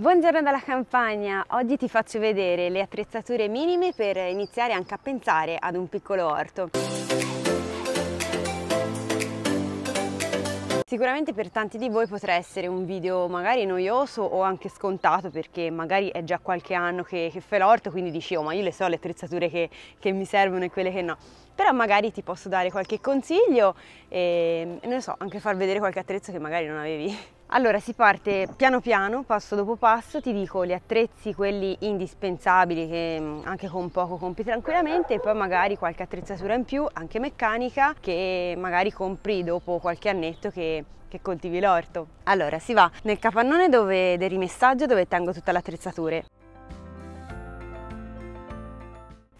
Buongiorno dalla campagna, oggi ti faccio vedere le attrezzature minime per iniziare anche a pensare ad un piccolo orto. Sicuramente per tanti di voi potrà essere un video magari noioso o anche scontato perché magari è già qualche anno che, che fai l'orto quindi dici oh ma io le so le attrezzature che, che, mi servono e quelle che no però magari ti posso dare qualche consiglio e non lo so anche far vedere qualche attrezzo che magari non avevi allora si parte piano piano, passo dopo passo, ti dico gli attrezzi, quelli indispensabili che mm, anche con poco compri tranquillamente e poi magari qualche attrezzatura in più, anche meccanica, che magari compri dopo qualche annetto che che coltivi l'orto. Allora si va nel capannone dove, del rimessaggio dove tengo tutta l'attrezzatura.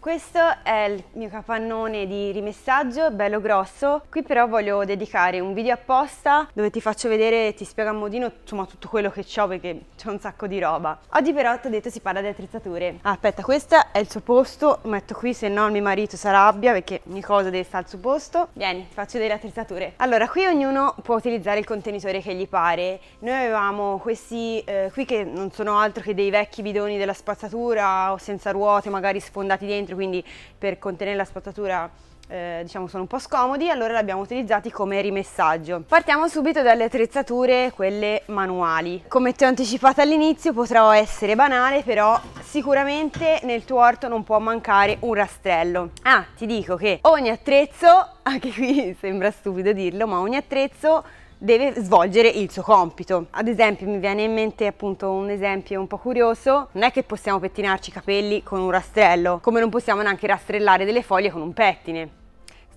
Questo è il mio capannone di rimessaggio, bello grosso. Qui però voglio dedicare un video apposta dove ti faccio vedere, ti spiego a modino insomma tutto quello che ho perché c'è un sacco di roba. Oggi però ti ho detto si parla di attrezzature. Ah, aspetta, questo è il suo posto, lo metto qui se no il mio marito si arrabbia perché ogni cosa deve stare al suo posto. Vieni, faccio delle attrezzature. Allora, qui ognuno può utilizzare il contenitore che gli pare. Noi avevamo questi eh, qui che non sono altro che dei vecchi bidoni della spazzatura o senza ruote, magari sfondati dentro centimetri, quindi per contenere la spazzatura eh, diciamo sono un po' scomodi, allora li abbiamo utilizzati come rimessaggio. Partiamo subito dalle attrezzature, quelle manuali. Come ti ho anticipato all'inizio potrò essere banale, però sicuramente nel tuo orto non può mancare un rastrello. Ah, ti dico che ogni attrezzo, anche qui sembra stupido dirlo, ma ogni attrezzo deve svolgere il suo compito. Ad esempio mi viene in mente appunto un esempio un po' curioso, non è che possiamo pettinarci i capelli con un rastrello, come non possiamo neanche rastrellare delle foglie con un pettine.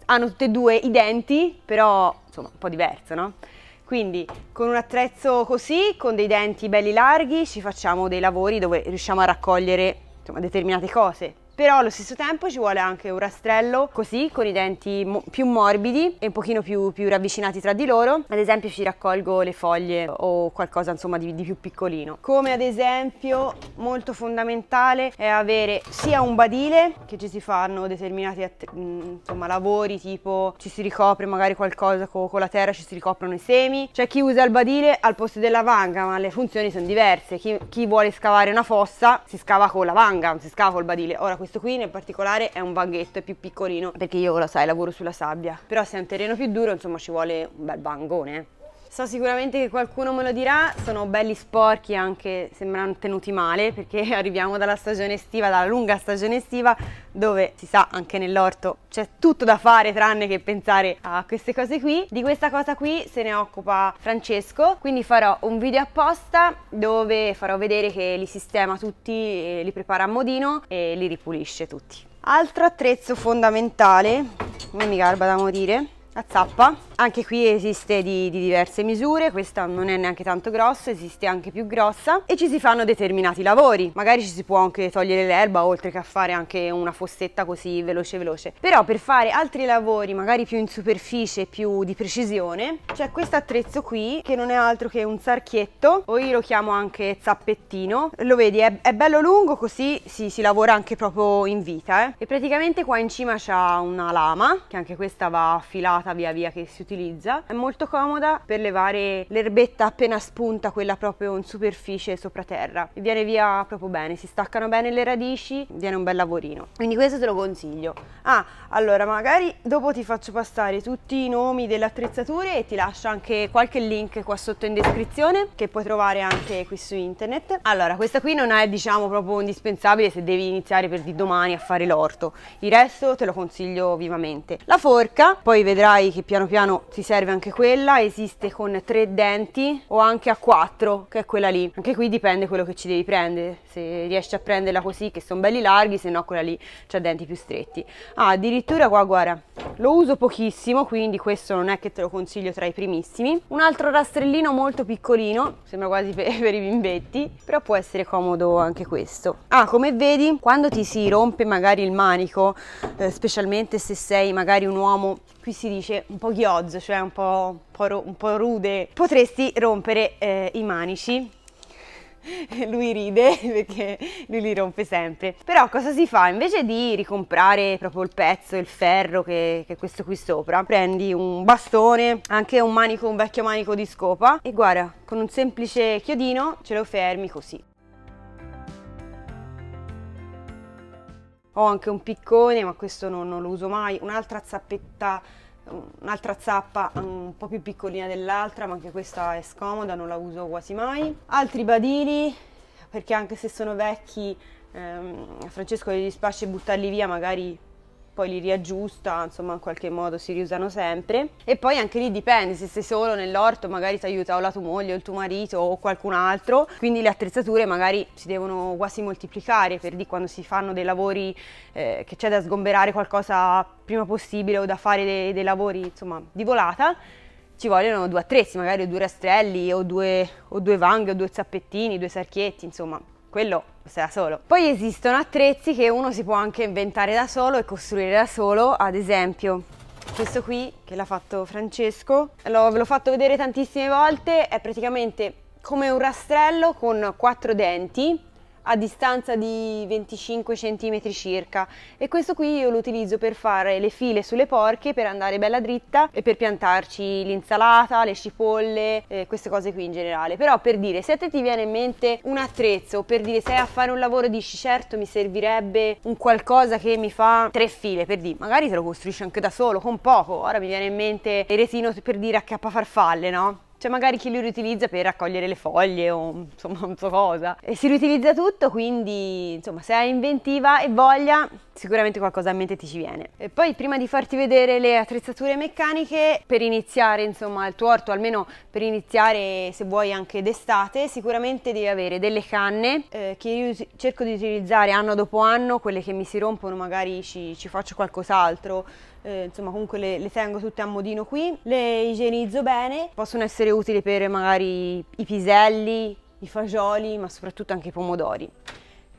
Hanno tutte e due i denti, però insomma un po' diverso, no? Quindi con un attrezzo così, con dei denti belli larghi, ci facciamo dei lavori dove riusciamo a raccogliere insomma, determinate cose però allo stesso tempo ci vuole anche un rastrello così con i denti mo più morbidi e un pochino più, più, ravvicinati tra di loro ad esempio ci raccolgo le foglie o qualcosa insomma di, di più piccolino come ad esempio molto fondamentale è avere sia un badile che ci si fanno determinati insomma, lavori tipo ci si ricopre magari qualcosa co con la terra ci si ricoprono i semi c'è chi usa il badile al posto della vanga ma le funzioni sono diverse chi, chi vuole scavare una fossa si scava con la vanga non si scava col badile ora questo qui nel particolare è un vanghetto, è più piccolino perché io lo sai lavoro sulla sabbia però se è un terreno più duro insomma ci vuole un bel vangone eh. So sicuramente che qualcuno me lo dirà, sono belli sporchi anche sembrano tenuti male perché arriviamo dalla stagione estiva, dalla lunga stagione estiva dove si sa anche nell'orto c'è tutto da fare tranne che pensare a queste cose qui. Di questa cosa qui se ne occupa Francesco, quindi farò un video apposta dove farò vedere che li sistema tutti, li prepara a modino e li ripulisce tutti. Altro attrezzo fondamentale, non mi garba da morire, la zappa anche qui esiste di, di, diverse misure questa non è neanche tanto grossa esiste anche più grossa e ci si fanno determinati lavori magari ci si può anche togliere l'erba oltre che a fare anche una fossetta così veloce veloce però per fare altri lavori magari più in superficie più di precisione c'è questo attrezzo qui che non è altro che un sarchietto o io lo chiamo anche zappettino lo vedi è, è bello lungo così si, si, lavora anche proprio in vita eh. e praticamente qua in cima c'è una lama che anche questa va affilata annata via via che si utilizza. È molto comoda per levare l'erbetta appena spunta, quella proprio in superficie sopra terra. E viene via proprio bene, si staccano bene le radici, viene un bel lavorino. Quindi questo te lo consiglio. Ah, allora magari dopo ti faccio passare tutti i nomi delle attrezzature e ti lascio anche qualche link qua sotto in descrizione che puoi trovare anche qui su internet. Allora, questa qui non è diciamo proprio indispensabile se devi iniziare per di domani a fare l'orto. Il resto te lo consiglio vivamente. La forca, poi vedrai sai che piano piano ti serve anche quella, esiste con tre denti o anche a quattro, che è quella lì. Anche qui dipende quello che ci devi prendere, se riesci a prenderla così che sono belli larghi, se no quella lì c'ha denti più stretti. Ah, addirittura qua guarda, lo uso pochissimo, quindi questo non è che te lo consiglio tra i primissimi. Un altro rastrellino molto piccolino, sembra quasi per, per i bimbetti, però può essere comodo anche questo. Ah, come vedi, quando ti si rompe magari il manico, eh, specialmente se sei magari un uomo, qui si dice dice un po' ghiozzo, cioè un po', un po rude, potresti rompere eh, i manici lui ride perché lui li rompe sempre. Però cosa si fa? Invece di ricomprare proprio il pezzo, il ferro che, che, è questo qui sopra, prendi un bastone, anche un manico, un vecchio manico di scopa e guarda, con un semplice chiodino ce lo fermi così. Ho anche un piccone, ma questo non, non lo uso mai, un'altra zappetta un'altra zappa mm, un po' più piccolina dell'altra ma anche questa è scomoda non la uso quasi mai altri badili perché anche se sono vecchi ehm, a Francesco gli dispiace buttarli via magari poi li riaggiusta, insomma in qualche modo si riusano sempre. E poi anche lì dipende, se sei solo nell'orto magari ti aiuta o la tua moglie o il tuo marito o qualcun altro, quindi le attrezzature magari si devono quasi moltiplicare per di quando si fanno dei lavori eh, che c'è da sgomberare qualcosa prima possibile o da fare dei, dei lavori insomma di volata ci vogliono due attrezzi, magari due rastrelli o due, o due vanghe o due zappettini, due sarchietti, insomma quello da solo. Poi esistono attrezzi che uno si può anche inventare da solo e costruire da solo, ad esempio questo qui che l'ha fatto Francesco, l'ho, ve l'ho fatto vedere tantissime volte, è praticamente come un rastrello con quattro denti a distanza di 25 cm circa e questo qui io lo utilizzo per fare le file sulle porche per andare bella dritta e per piantarci l'insalata, le cipolle, eh, queste cose qui in generale. Però per dire, se a te ti viene in mente un attrezzo, per dire sei a fare un lavoro dici certo mi servirebbe un qualcosa che mi fa tre file, per dire, magari te lo costruisci anche da solo, con poco. Ora mi viene in mente il retino per dire a k farfalle, no? C'è cioè, magari chi li riutilizza per raccogliere le foglie o insomma non so cosa. E si riutilizza tutto, quindi insomma se hai inventiva e voglia sicuramente qualcosa a mente ti ci viene. E poi prima di farti vedere le attrezzature meccaniche, per iniziare insomma il tuo orto, almeno per iniziare se vuoi anche d'estate, sicuramente devi avere delle canne eh, che io cerco di utilizzare anno dopo anno, quelle che mi si rompono magari ci, ci faccio qualcos'altro eh, insomma comunque le, le, tengo tutte a modino qui, le igienizzo bene, possono essere utili per magari i piselli, i fagioli, ma soprattutto anche i pomodori.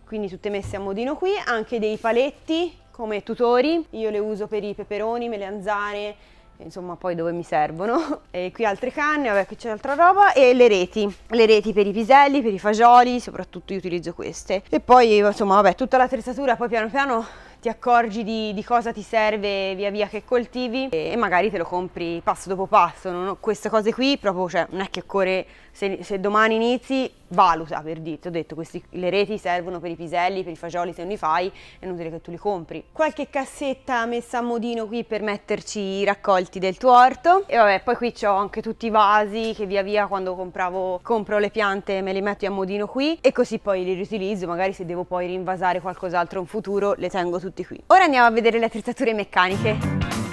Quindi tutte messe a modino qui, anche dei paletti come tutori, io le uso per i peperoni, melanzane, insomma poi dove mi servono e qui altre canne, vabbè qui c'è altra roba e le reti, le reti per i piselli, per i fagioli, soprattutto io utilizzo queste e poi insomma vabbè tutta l'attrezzatura poi piano piano ti accorgi di, di, cosa ti serve via via che coltivi e, e magari te lo compri passo dopo passo. Non, queste cose qui proprio, cioè, non è che occorre, se, se domani inizi valuta ah, per dirti, ho detto questi, le reti servono per i piselli, per i fagioli se non li fai è inutile che tu li compri. Qualche cassetta messa a modino qui per metterci i raccolti del tuo orto e vabbè poi qui ho anche tutti i vasi che via via quando compravo, compro le piante me li metto a modino qui e così poi li riutilizzo, magari se devo poi rinvasare qualcos'altro in futuro le tengo tutti qui. Ora andiamo a vedere le attrezzature meccaniche.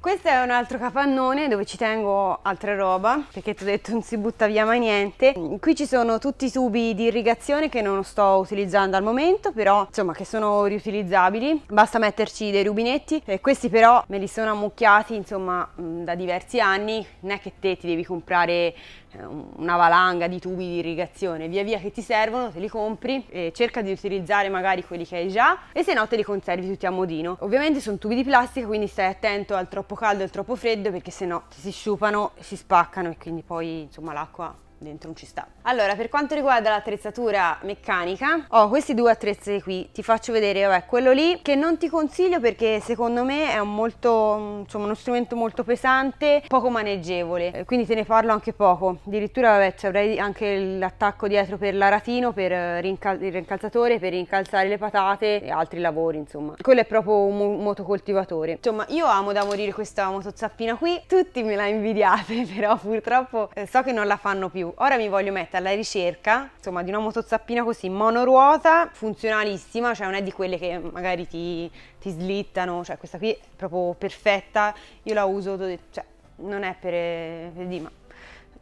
Questo è un altro capannone dove ci tengo altra roba, perché ti ho detto non si butta via mai niente. Qui ci sono tutti i tubi di irrigazione che non sto utilizzando al momento, però insomma che sono riutilizzabili. Basta metterci dei rubinetti e questi però me li sono ammucchiati insomma da diversi anni, non è che te ti devi comprare una valanga di tubi di irrigazione, via via che ti servono, te li compri, e cerca di utilizzare magari quelli che hai già e se no te li conservi tutti a modino. Ovviamente sono tubi di plastica, quindi stai attento al troppo caldo e al troppo freddo perché se no ti si sciupano, si spaccano e quindi poi insomma l'acqua dentro non ci sta. Allora, per quanto riguarda l'attrezzatura meccanica, ho oh, questi due attrezzi qui, ti faccio vedere, vabbè, quello lì che non ti consiglio perché secondo me è un molto, insomma, uno strumento molto pesante, poco maneggevole, eh, quindi te ne parlo anche poco. Addirittura, vabbè, avrei anche l'attacco dietro per l'aratino, per eh, rincal il rincalzatore, per rincalzare le patate e altri lavori, insomma. Quello è proprio un motocoltivatore. Insomma, io amo da morire questa motozzappina qui, tutti me la invidiate, però purtroppo eh, so che non la fanno più Ora mi voglio mettere alla ricerca, insomma, di una motozzappina così monoruota, funzionalissima, cioè non è di quelle che magari ti, ti slittano, cioè questa qui è proprio perfetta, io la uso, cioè non è per, per Dima.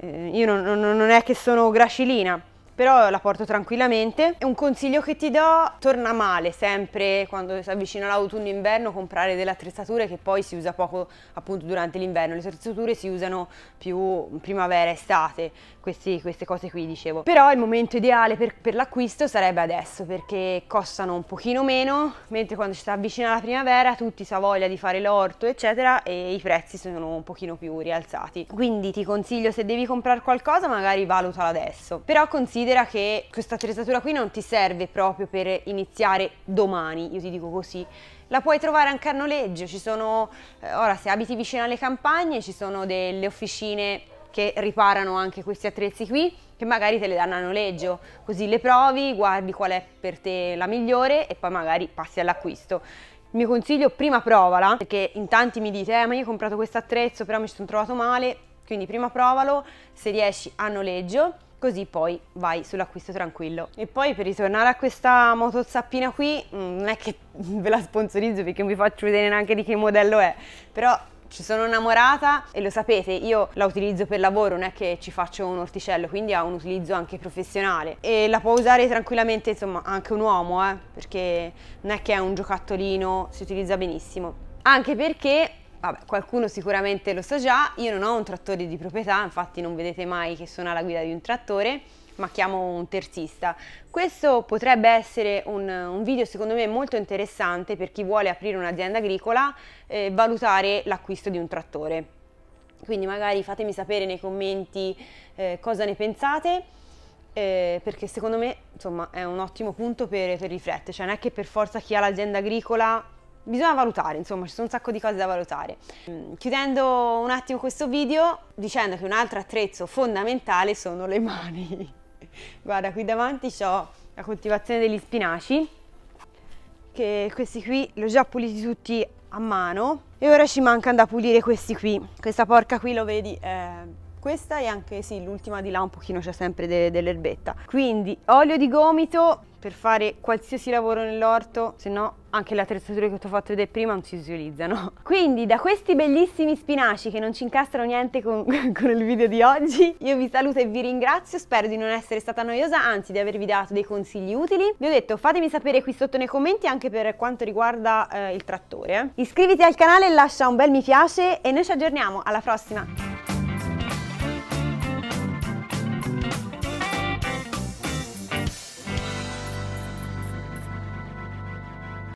Eh, io non, non, non è che sono gracilina, però la porto tranquillamente. È un consiglio che ti do, torna male sempre quando si avvicina l'autunno-inverno comprare delle attrezzature che poi si usa poco appunto durante l'inverno. Le attrezzature si usano più primavera-estate, queste cose qui dicevo. Però il momento ideale per, per l'acquisto sarebbe adesso perché costano un pochino meno, mentre quando ci si avvicina la primavera tutti si ha voglia di fare l'orto eccetera e i prezzi sono un pochino più rialzati. Quindi ti consiglio se devi comprare qualcosa magari valutala adesso, però considera considera che questa attrezzatura qui non ti serve proprio per iniziare domani, io ti dico così. La puoi trovare anche a noleggio, ci sono, eh, ora se abiti vicino alle campagne ci sono delle officine che riparano anche questi attrezzi qui, che magari te le danno a noleggio, così le provi, guardi qual è per te la migliore e poi magari passi all'acquisto. Il mio consiglio, prima provala, perché in tanti mi dite, eh ma io ho comprato questo attrezzo però mi sono trovato male, quindi prima provalo, se riesci a noleggio, così poi vai sull'acquisto tranquillo. E poi per ritornare a questa motozzappina qui, mm, non è che ve la sponsorizzo perché non vi faccio vedere neanche di che modello è, però ci sono innamorata e lo sapete, io la utilizzo per lavoro, non è che ci faccio un orticello, quindi ha un utilizzo anche professionale e la può usare tranquillamente, insomma, anche un uomo, eh, perché non è che è un giocattolino, si utilizza benissimo. Anche perché vabbè, qualcuno sicuramente lo sa già, io non ho un trattore di proprietà, infatti non vedete mai che sono alla guida di un trattore, ma chiamo un terzista. Questo potrebbe essere un, un video secondo me molto interessante per chi vuole aprire un'azienda agricola e eh, valutare l'acquisto di un trattore. Quindi magari fatemi sapere nei commenti eh, cosa ne pensate. Eh, perché secondo me insomma, è un ottimo punto per, per riflettere, cioè non è che per forza chi ha l'azienda agricola bisogna valutare, insomma ci sono un sacco di cose da valutare. Mm, chiudendo un attimo questo video dicendo che un altro attrezzo fondamentale sono le mani. Guarda, qui davanti ho la coltivazione degli spinaci, che questi qui li ho già puliti tutti a mano e ora ci mancano da pulire questi qui. Questa porca qui lo vedi... Eh questa è anche sì, l'ultima di là un pochino c'è sempre de dell'erbetta. Quindi olio di gomito per fare qualsiasi lavoro nell'orto, se no anche le attrezzature che ti ho fatto vedere prima non si utilizzano. Quindi da questi bellissimi spinaci che non ci incastrano niente con, con, il video di oggi, io vi saluto e vi ringrazio, spero di non essere stata noiosa, anzi di avervi dato dei consigli utili. Vi ho detto fatemi sapere qui sotto nei commenti anche per quanto riguarda eh, il trattore. Iscriviti al canale, lascia un bel mi piace e noi ci aggiorniamo, alla prossima!